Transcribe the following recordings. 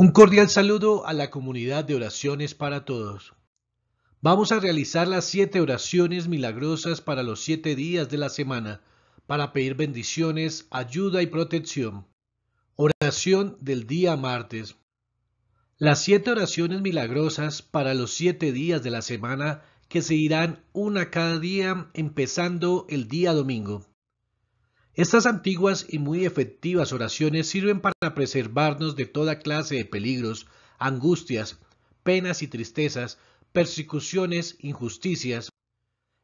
Un cordial saludo a la comunidad de oraciones para todos. Vamos a realizar las siete oraciones milagrosas para los siete días de la semana para pedir bendiciones, ayuda y protección. Oración del día martes. Las siete oraciones milagrosas para los siete días de la semana que se irán una cada día empezando el día domingo. Estas antiguas y muy efectivas oraciones sirven para preservarnos de toda clase de peligros, angustias, penas y tristezas, persecuciones, injusticias,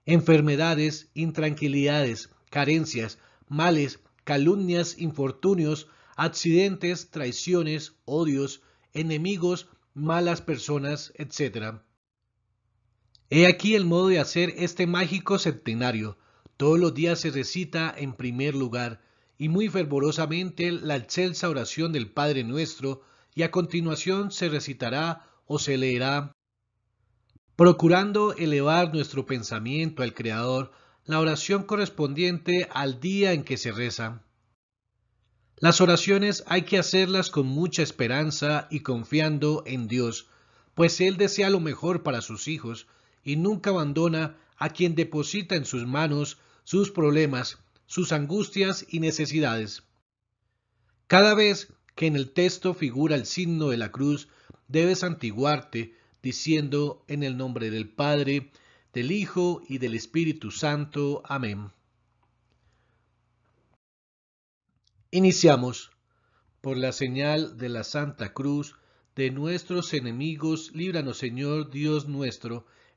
enfermedades, intranquilidades, carencias, males, calumnias, infortunios, accidentes, traiciones, odios, enemigos, malas personas, etc. He aquí el modo de hacer este mágico centenario, todos los días se recita en primer lugar y muy fervorosamente la excelsa oración del Padre Nuestro y a continuación se recitará o se leerá. Procurando elevar nuestro pensamiento al Creador, la oración correspondiente al día en que se reza. Las oraciones hay que hacerlas con mucha esperanza y confiando en Dios, pues Él desea lo mejor para sus hijos y nunca abandona a quien deposita en sus manos sus problemas, sus angustias y necesidades. Cada vez que en el texto figura el signo de la cruz, debes antiguarte diciendo en el nombre del Padre, del Hijo y del Espíritu Santo. Amén. Iniciamos por la señal de la Santa Cruz de nuestros enemigos, líbranos Señor Dios nuestro,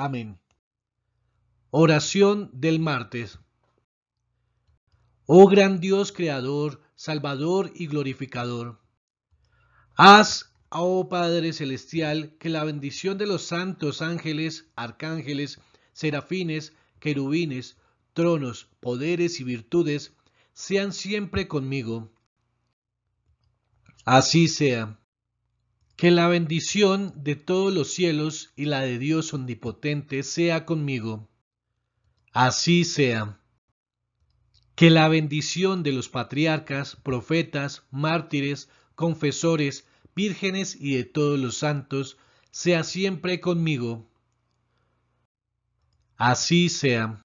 Amén. Oración del martes. Oh gran Dios creador, salvador y glorificador. Haz, oh Padre celestial, que la bendición de los santos ángeles, arcángeles, serafines, querubines, tronos, poderes y virtudes sean siempre conmigo. Así sea. Que la bendición de todos los cielos y la de Dios omnipotente sea conmigo. Así sea. Que la bendición de los patriarcas, profetas, mártires, confesores, vírgenes y de todos los santos sea siempre conmigo. Así sea.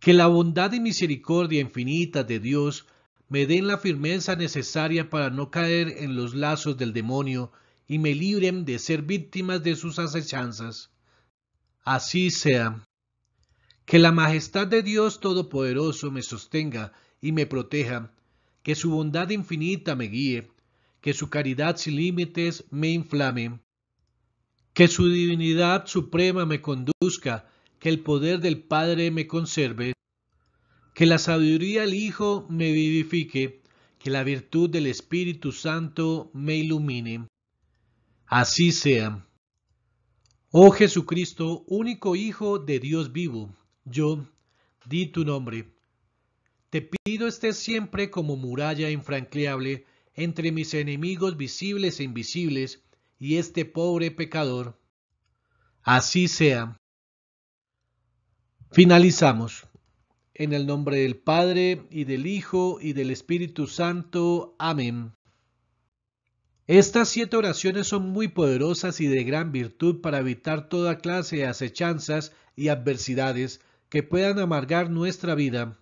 Que la bondad y misericordia infinita de Dios me den la firmeza necesaria para no caer en los lazos del demonio y me libren de ser víctimas de sus acechanzas. Así sea. Que la majestad de Dios Todopoderoso me sostenga y me proteja, que su bondad infinita me guíe, que su caridad sin límites me inflame, que su divinidad suprema me conduzca, que el poder del Padre me conserve, que la sabiduría del Hijo me vivifique, que la virtud del Espíritu Santo me ilumine. Así sea. Oh Jesucristo, único Hijo de Dios vivo, yo di tu nombre. Te pido estés siempre como muralla infranqueable entre mis enemigos visibles e invisibles y este pobre pecador. Así sea. Finalizamos. En el nombre del Padre, y del Hijo, y del Espíritu Santo. Amén. Estas siete oraciones son muy poderosas y de gran virtud para evitar toda clase de acechanzas y adversidades que puedan amargar nuestra vida.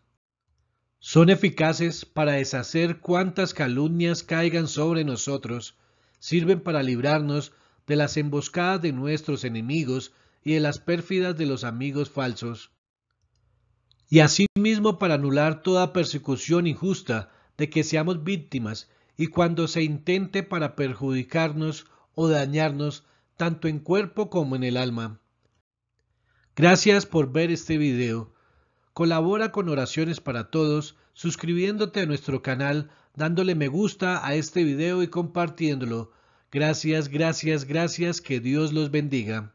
Son eficaces para deshacer cuantas calumnias caigan sobre nosotros, sirven para librarnos de las emboscadas de nuestros enemigos y de las pérfidas de los amigos falsos, y asimismo para anular toda persecución injusta de que seamos víctimas y cuando se intente para perjudicarnos o dañarnos tanto en cuerpo como en el alma. Gracias por ver este video. Colabora con Oraciones para Todos suscribiéndote a nuestro canal, dándole me gusta a este video y compartiéndolo. Gracias, gracias, gracias, que Dios los bendiga.